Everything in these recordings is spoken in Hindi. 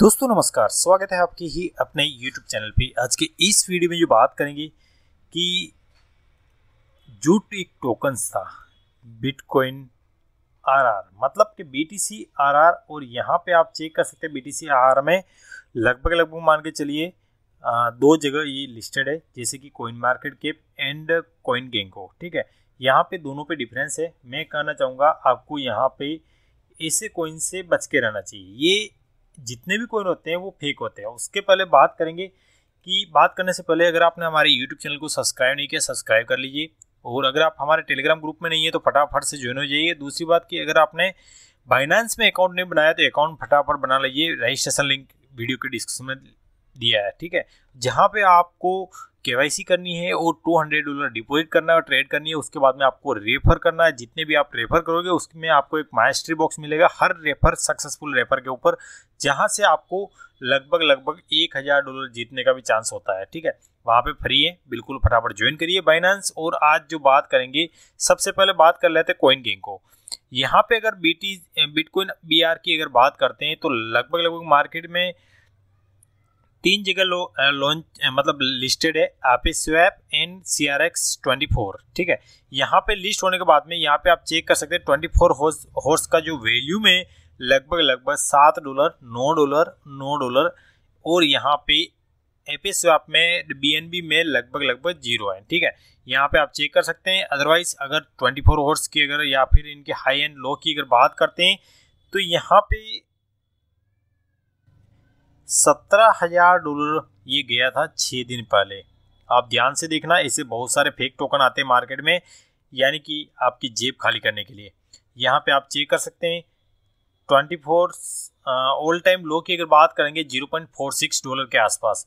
दोस्तों नमस्कार स्वागत है आपकी ही अपने YouTube चैनल पे आज के इस वीडियो में जो बात करेंगे कि जूट एक टोकन्स था बिटकॉइन आरआर मतलब कि B T C R R और यहाँ पे आप चेक कर सकते हैं बी टी सी आर में लगभग लगभग मान के चलिए दो जगह ये लिस्टेड है जैसे कि coin market cap and coin गेंगो ठीक है यहाँ पे दोनों पे डिफरेंस है मैं कहना चाहूँगा आपको यहाँ पे ऐसे कोइन से बच के रहना चाहिए ये जितने भी कोइन होते हैं वो फेक होते हैं उसके पहले बात करेंगे कि बात करने से पहले अगर आपने हमारे यूट्यूब चैनल को सब्सक्राइब नहीं किया सब्सक्राइब कर लीजिए और अगर आप हमारे टेलीग्राम ग्रुप में नहीं है तो फटाफट से ज्वाइन हो जाइए दूसरी बात कि अगर आपने बाइनांस में अकाउंट नहीं बनाया तो अकाउंट फटाफट बना लीजिए रजिस्ट्रेशन लिंक वीडियो के डिस्क्रिप्शन में दिया है ठीक है जहाँ पे आपको के करनी है और टू हंड्रेड डॉलर डिपॉजिट करना है और ट्रेड करनी है उसके बाद में आपको रेफर करना है जितने भी आप रेफर करोगे उसमें आपको एक माइस्ट्री बॉक्स मिलेगा हर रेफर सक्सेसफुल रेफर के ऊपर जहाँ से आपको लगभग लगभग एक हज़ार डॉलर जीतने का भी चांस होता है ठीक है वहाँ पे फ्री है बिल्कुल फटाफट ज्वाइन करिए बाइनांस और आज जो बात करेंगे सबसे पहले बात कर लेते हैं कोइन गेंग को यहाँ पे अगर बीटी बिटकॉइन बी की अगर बात करते हैं तो लगभग लगभग मार्केट में तीन जगह लो, लॉन्च मतलब लिस्टेड है आप swap and C R X twenty four ठीक है यहाँ पे लिस्ट होने के बाद में यहाँ पे आप चेक कर सकते हैं ट्वेंटी फोर हॉर्स हॉर्स का जो वैल्यू में लगभग लगभग सात डॉलर नौ डॉलर नौ डॉलर और यहाँ पे एपे स्वैप में बी में लगभग लगभग जीरो है ठीक है यहाँ पे आप चेक कर सकते हैं अदरवाइज अगर ट्वेंटी फोर हॉर्स की अगर या फिर इनके हाई एंड लो की अगर बात करते हैं तो यहाँ पे सत्रह हजार डॉलर ये गया था छः दिन पहले आप ध्यान से देखना ऐसे बहुत सारे फेक टोकन आते हैं मार्केट में यानी कि आपकी जेब खाली करने के लिए यहाँ पे आप चेक कर सकते हैं twenty four all time low की अगर बात करेंगे zero point four six dollar के आसपास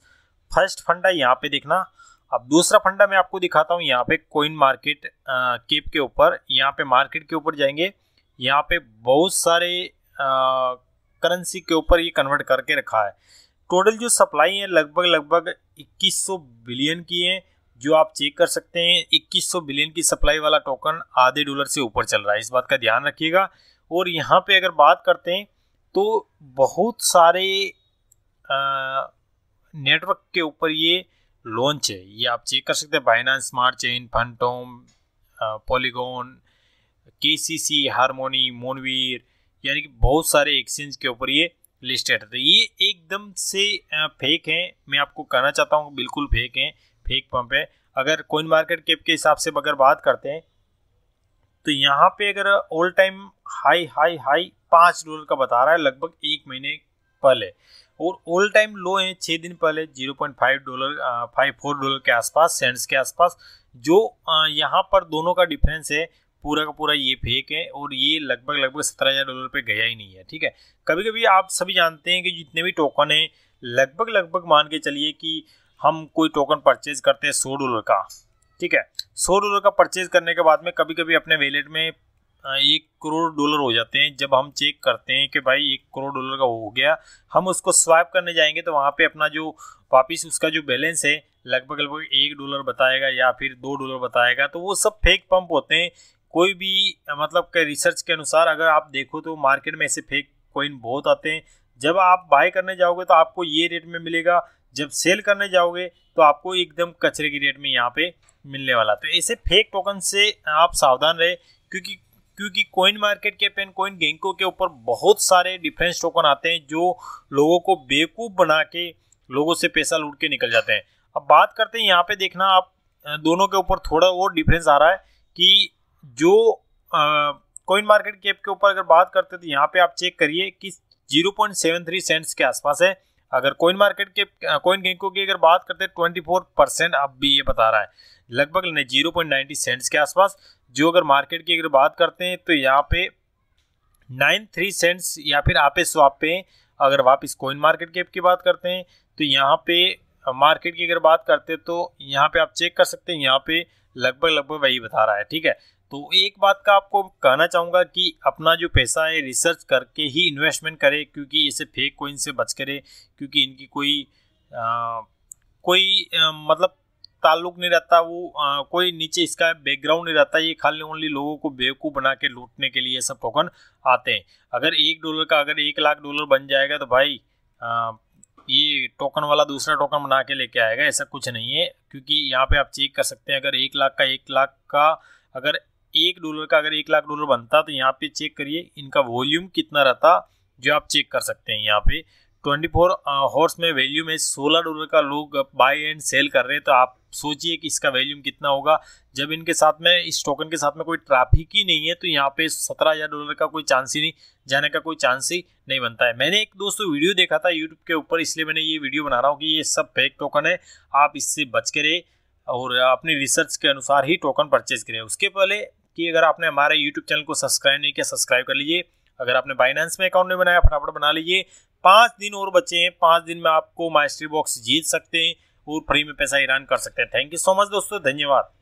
फर्स्ट फंडा यहाँ पे देखना अब दूसरा फंडा मैं आपको दिखाता हूँ यहाँ पे कोइन मार्केट केप के ऊपर यहाँ पे मार्केट के ऊपर जाएंगे यहाँ पे बहुत सारे आ, करेंसी के ऊपर ये कन्वर्ट करके रखा है टोटल जो सप्लाई है लगभग लगभग 2100 बिलियन की है जो आप चेक कर सकते हैं 2100 बिलियन की सप्लाई वाला टोकन आधे डॉलर से ऊपर चल रहा है इस बात का ध्यान रखिएगा और यहाँ पे अगर बात करते हैं तो बहुत सारे नेटवर्क के ऊपर ये लॉन्च है ये आप चेक कर सकते हैं Binance smart chain Fantom Polygon के सी सी हारमोनी मोनवीर यानी कि बहुत सारे एक्सचेंज के ऊपर ये लिस्टेड है तो ये एकदम से फेक है मैं आपको कहना चाहता हूँ बिल्कुल फेक है फेक पंप है अगर कोइन मार्केट कैप के हिसाब से अगर बात करते हैं तो यहाँ पे अगर all time high high high पाँच डॉलर का बता रहा है लगभग एक महीने पहले और ऑल टाइम लो है छः दिन पहले zero point five dollar five four dollar के आसपास सेंट्स के आसपास जो यहाँ पर दोनों का डिफरेंस है पूरा का पूरा ये फेक है और ये लगभग लगभग सत्रह हज़ार डॉलर पर गया ही नहीं है ठीक है कभी कभी आप सभी जानते हैं कि जितने भी टोकन हैं लगभग लगभग मान के चलिए कि हम कोई टोकन परचेज करते हैं सौ डॉलर का ठीक है सौ डॉलर का परचेज करने के बाद में कभी कभी अपने वेलेट में एक करोड़ डॉलर हो जाते हैं जब हम चेक करते हैं कि भाई एक करोड़ डॉलर का हो गया हम उसको स्वाइप करने जाएंगे तो वहाँ पे अपना जो वापिस उसका जो बैलेंस है लगभग लगभग एक डॉलर बताएगा या फिर दो डॉलर बताएगा तो वो सब फेक पंप होते हैं कोई भी मतलब के रिसर्च के अनुसार अगर आप देखो तो मार्केट में ऐसे फेक कॉइन बहुत आते हैं जब आप बाय करने जाओगे तो आपको ये रेट में मिलेगा जब सेल करने जाओगे तो आपको एकदम कचरे की रेट में यहाँ पे मिलने वाला तो ऐसे फेक टोकन से आप सावधान रहे क्योंकि क्योंकि कॉइन मार्केट के पेन कोइन गेंको के ऊपर बहुत सारे डिफेंस टोकन आते हैं जो लोगों को बेवकूफ़ बना के लोगों से पैसा लूट के निकल जाते हैं अब बात करते हैं यहाँ पे देखना आप दोनों के ऊपर थोड़ा और डिफरेंस आ रहा है कि जो कॉइन मार्केट कैप के ऊपर अगर बात करते हैं तो यहाँ पे आप चेक करिए कि zero point seven three cents के आसपास है अगर कॉइन मार्केट के कॉइन गेंको की अगर बात करते हैं ट्वेंटी फोर परसेंट अब भी ये बता रहा है लगभग जीरो पॉइंट नाइन्टी सेंट्स के आसपास जो अगर मार्केट की अगर बात करते हैं तो यहाँ पे नाइन थ्री सेंट्स या फिर आप स्वाप पे अगर वापस कॉइन मार्केट कैप की बात करते हैं तो यहाँ पे मार्केट की अगर बात करते हैं तो यहाँ पे आप चेक कर सकते हैं यहाँ पे लगभग लगभग वही बता रहा है ठीक है तो एक बात का आपको कहना चाहूँगा कि अपना जो पैसा है रिसर्च करके ही इन्वेस्टमेंट करें क्योंकि इसे फेक कोइन से बच करें क्योंकि इनकी कोई आ, कोई आ, मतलब ताल्लुक नहीं रहता वो आ, कोई नीचे इसका बैकग्राउंड नहीं रहता ये खाली ओनली लोगों को बेवकूफ़ बना के लूटने के लिए सब टोकन आते हैं अगर एक डॉलर का अगर एक लाख डॉलर बन जाएगा तो भाई आ, ये टोकन वाला दूसरा टोकन बना के लेके आएगा ऐसा कुछ नहीं है क्योंकि यहाँ पे आप चेक कर सकते हैं अगर एक लाख का एक लाख का अगर एक डॉलर का अगर एक लाख डॉलर बनता तो यहाँ पे चेक करिए इनका वॉल्यूम कितना रहता जो आप चेक कर सकते हैं यहाँ पे 24 फोर हॉर्स में वैल्यू में 16 डॉलर का लोग बाय एंड सेल कर रहे हैं तो आप सोचिए कि इसका वैल्यूम कितना होगा जब इनके साथ में इस टोकन के साथ में कोई ट्रैफिक ही नहीं है तो यहाँ पे सत्रह हज़ार डॉलर का कोई चांस ही नहीं जाने का कोई चांस ही नहीं बनता है मैंने एक दोस्तों वीडियो देखा था यूट्यूब के ऊपर इसलिए मैंने ये वीडियो बना रहा हूँ कि ये सब फेक टोकन है आप इससे बच के रहे और अपनी रिसर्च के अनुसार ही टोकन परचेज करें उसके पहले कि अगर आपने हमारे यूट्यूब चैनल को सब्सक्राइब नहीं किया सब्सक्राइब कर लीजिए अगर आपने बाइनेंस में अकाउंट नहीं बनाया फटाफट बना लीजिए पाँच दिन और बचे हैं पाँच दिन में आपको माइस्ट्री बॉक्स जीत सकते हैं और फ्री में पैसा ईरान कर सकते हैं थैंक यू सो मच दोस्तों धन्यवाद